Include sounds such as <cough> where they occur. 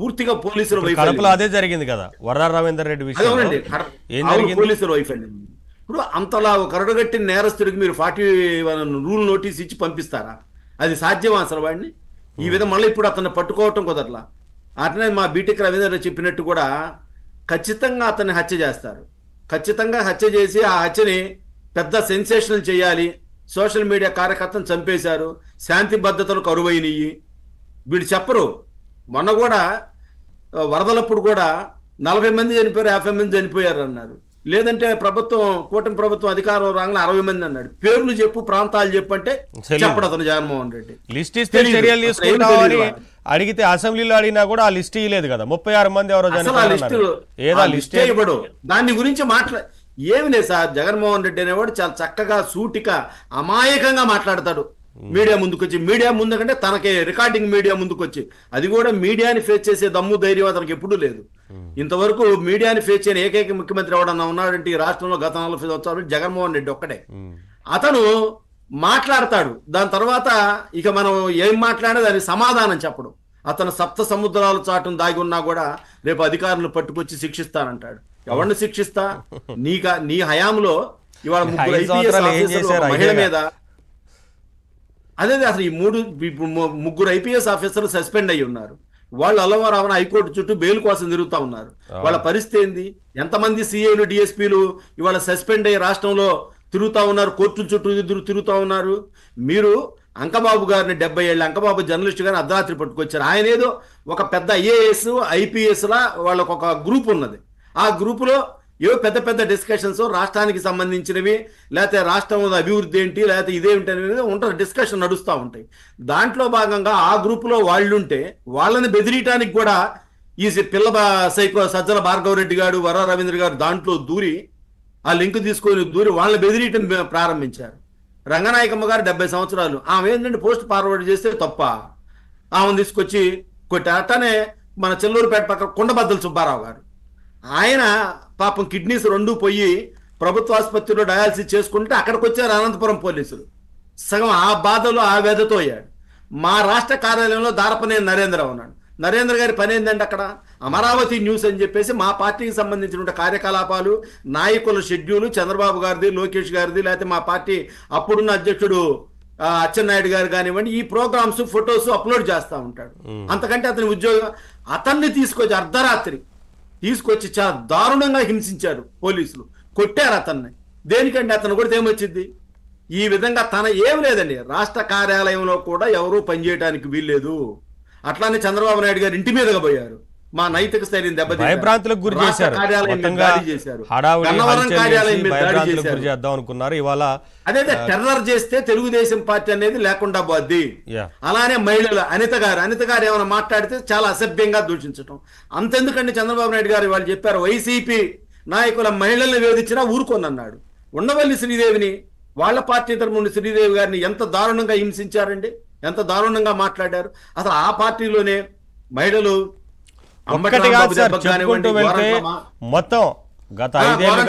పూర్తిగా పోలీసుల వైఫల్యం అదే జరిగింది కదా వరదా రవీందర్ రెడ్డి విషయం పోలీసుల వైఫల్యం ఇప్పుడు అంతలా కరడుగట్టిన నేరస్తుడికి మీరు ఫార్టీ రూల్ నోటీస్ ఇచ్చి పంపిస్తారా అది సాధ్యమా అసలు వాడిని ఈ విధంగా మళ్ళీ ఇప్పుడు అతన్ని పట్టుకోవటం కుదరలా అతనే మా బీటెక్ రవీందర్ చెప్పినట్టు కూడా ఖచ్చితంగా అతన్ని హత్య చేస్తారు ఖచ్చితంగా హత్య చేసి ఆ హత్యని పెద్ద సెన్సేషన్ చేయాలి సోషల్ మీడియా కార్యకర్తను చంపేశారు శాంతి భద్రతలు కరువైనవి వీళ్ళు చెప్పరు మొన్న కూడా వరదలప్పుడు కూడా నలభై మంది చనిపోయారు యాభై మంది చనిపోయారు అన్నారు లేదంటే ప్రభుత్వం కూటమి ప్రభుత్వం అధికారం రాగానే అరవై మంది అన్నాడు పేర్లు చెప్పు ప్రాంతాలు చెప్పు అంటే చెప్పడు అతను జగన్మోహన్ రెడ్డి లిస్ట్ ఇస్తే అడిగితే అసెంబ్లీలో అడిగినా కూడా ఆ లిస్ట్ ఇవ్వలేదు కదా ముప్పై ఆరు మంది ఎవరో లిస్ట్ ఇవ్వడు దాని గురించి మాట్లాడ ఏమి లేదు సార్ జగన్మోహన్ రెడ్డి అనేవాడు చాలా చక్కగా సూటిగా అమాయకంగా మాట్లాడతాడు మీడియా ముందుకొచ్చి మీడియా ముందుకంటే తనకి రికార్డింగ్ మీడియా ముందుకొచ్చి అది కూడా మీడియాని ఫేస్ చేసే దమ్ము ధైర్యం అతనికి ఎప్పుడూ లేదు hmm. ఇంతవరకు మీడియాని ఫేస్ చేయని ఏకైక ముఖ్యమంత్రి ఎవడన్నా ఉన్నాడంటే ఈ రాష్ట్రంలో గత నాలుగు సంవత్సరాలు జగన్మోహన్ రెడ్డి ఒక్కడే hmm. అతను మాట్లాడతాడు దాని తర్వాత ఇక మనం ఏం మాట్లాడే దానికి సమాధానం చెప్పడం అతను సప్త సముద్రాలు చాటును దాగి ఉన్నా కూడా రేపు అధికారులు పట్టుకొచ్చి శిక్షిస్తానంటాడు ఎవరిని శిక్షిస్తా <laughs> నీక నీ హయాంలో ఇవాళ ముగ్గురు మహిళ మీద అదే అసలు ఈ మూడు ముగ్గురు ఐపీఎస్ ఆఫీసర్లు సస్పెండ్ అయి ఉన్నారు వాళ్ళు అల్లవరావన హైకోర్టు చుట్టూ బెయిల్ కోసం తిరుగుతూ ఉన్నారు వాళ్ళ పరిస్థితి ఏంది ఎంతమంది సీఏలు డిఎస్పీలు ఇవాళ సస్పెండ్ అయ్యి రాష్ట్రంలో తిరుగుతూ ఉన్నారు కోర్టు చుట్టూ తిరుగుతూ ఉన్నారు మీరు అంకబాబు గారిని డెబ్బై ఏళ్ళ అంకబాబు జర్నలిస్ట్ గారిని అర్ధరాత్రి పట్టుకొచ్చారు ఆయన ఏదో ఒక పెద్ద ఐఏఎస్ ఐపీఎస్లా వాళ్ళకు ఒక గ్రూప్ ఉన్నది ఆ గ్రూపులో ఏవో పెద్ద పెద్ద డిస్కషన్స్ రాష్ట్రానికి సంబంధించినవి లేకపోతే రాష్ట్రం అభివృద్ధి ఏంటి లేకపోతే ఇదేమిటి అనేది ఉంటారు డిస్కషన్ నడుస్తూ ఉంటాయి దాంట్లో భాగంగా ఆ గ్రూపులో వాళ్ళుంటే వాళ్ళని బెదిరియటానికి కూడా ఈ పిల్ల సైకో సజ్జల భార్గవ రెడ్డి గారు వర రవీంద్ర గారు దాంట్లో దూరి ఆ లింక్ తీసుకొని దూరి వాళ్ళని బెదిరియటం ప్రారంభించారు రంగనాయకమ్మ గారు డెబ్బై సంవత్సరాలు ఆమె ఏంటంటే పోస్ట్ ఫార్వర్డ్ చేస్తే తప్ప ఆమెను తీసుకొచ్చి కొట్టి అట్టనే మన చెల్లూరుపేట పక్కన కొండబద్దల సుబ్బారావు గారు ఆయన పాపం కిడ్నీస్ రెండు పోయి ప్రభుత్వ ఆసుపత్రిలో డయాలసిస్ చేసుకుంటే అక్కడికి వచ్చారు అనంతపురం పోలీసులు సగం ఆ బాధలో ఆ వ్యధతో అయ్యాడు మా రాష్ట్ర కార్యాలయంలో దారపనే నరేంద్ర ఉన్నాడు నరేంద్ర గారి పని ఏంటంటే అక్కడ అమరావతి న్యూస్ అని చెప్పేసి మా పార్టీకి సంబంధించిన కార్యకలాపాలు నాయకుల షెడ్యూలు చంద్రబాబు గారిది లోకేష్ గారిది లేకపోతే మా పార్టీ అప్పుడున్న అధ్యక్షుడు అచ్చెన్నాయుడు గారు కానివ్వండి ఈ ప్రోగ్రామ్స్ ఫొటోస్ అప్లోడ్ చేస్తూ ఉంటాడు అంతకంటే అతని ఉద్యోగం అతన్ని తీసుకొచ్చి అర్ధరాత్రి తీసుకొచ్చి చాలా దారుణంగా హింసించారు పోలీసులు కొట్టారు అతన్ని దేనికండి అతను కూడా ఏమొచ్చింది ఈ విధంగా తన ఏం లేదండి రాష్ట్ర కార్యాలయంలో కూడా ఎవరూ పనిచేయడానికి వీల్లేదు అట్లానే చంద్రబాబు నాయుడు గారు ఇంటి మీదగా పోయారు మా నైతిక స్థైర్యం దెబ్బతింటారు గురి చేశారు అనుకున్నారు ఇవాళ అదే టెర్రర్ చేస్తే తెలుగుదేశం పార్టీ అనేది లేకుండా పోద్ది అలానే మహిళలు అనిత గారు అనిత గారు ఏమైనా మాట్లాడితే చాలా అసభ్యంగా దూషించడం అంతెందుకండి చంద్రబాబు నాయుడు గారు వాళ్ళు చెప్పారు వైసీపీ నాయకుల మహిళల్ని వేధించినా ఊరుకోనన్నాడు ఉండవల్లి శ్రీదేవిని వాళ్ళ పార్టీ తరఫున శ్రీదేవి గారిని ఎంత దారుణంగా హింసించారండి ఎంత దారుణంగా మాట్లాడారు అసలు ఆ పార్టీలోనే మహిళలు వెళ్తే మొత్తం గత ఐదేళ్ళు